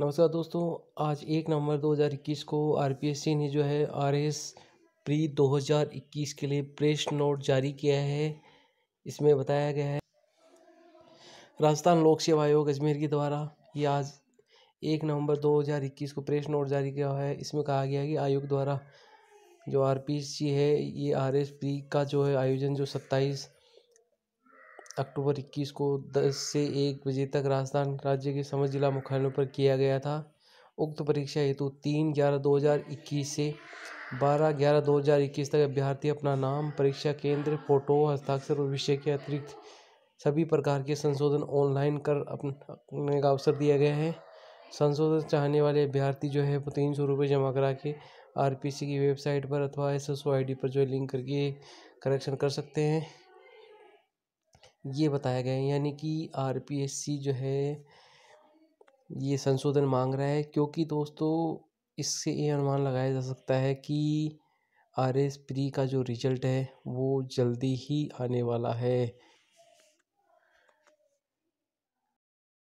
नमस्कार दोस्तों आज एक नवंबर 2021 को आरपीएससी ने जो है आर एस प्री 2021 के लिए प्रेस नोट जारी किया है इसमें बताया गया है राजस्थान लोक सेवा आयोग अजमेर के द्वारा ये आज एक नवंबर 2021 को प्रेस नोट जारी किया है इसमें कहा गया है कि आयोग द्वारा जो आर है ये आर एस प्री का जो है आयोजन जो सत्ताईस अक्टूबर इक्कीस को दस से एक बजे तक राजस्थान राज्य के समस्त जिला मुख्यालयों पर किया गया था उक्त परीक्षा हेतु तीन ग्यारह दो हज़ार इक्कीस से बारह ग्यारह दो हज़ार इक्कीस तक अभ्यर्थी अपना नाम परीक्षा केंद्र फोटो हस्ताक्षर और विषय के अतिरिक्त सभी प्रकार के संशोधन ऑनलाइन कर अपने का अवसर दिया गया है संशोधन चाहने वाले अभ्यर्थी जो है वो तीन सौ रुपये जमा करा के आर पी सी की वेबसाइट पर अथवा S S O I D पर जो है लिंक करके करेक्शन कर सकते हैं ये बताया गया है यानी कि आर पी एस सी जो है ये संशोधन मांग रहा है क्योंकि दोस्तों इससे ये अनुमान लगाया जा सकता है कि आर एस प्री का जो रिजल्ट है वो जल्दी ही आने वाला है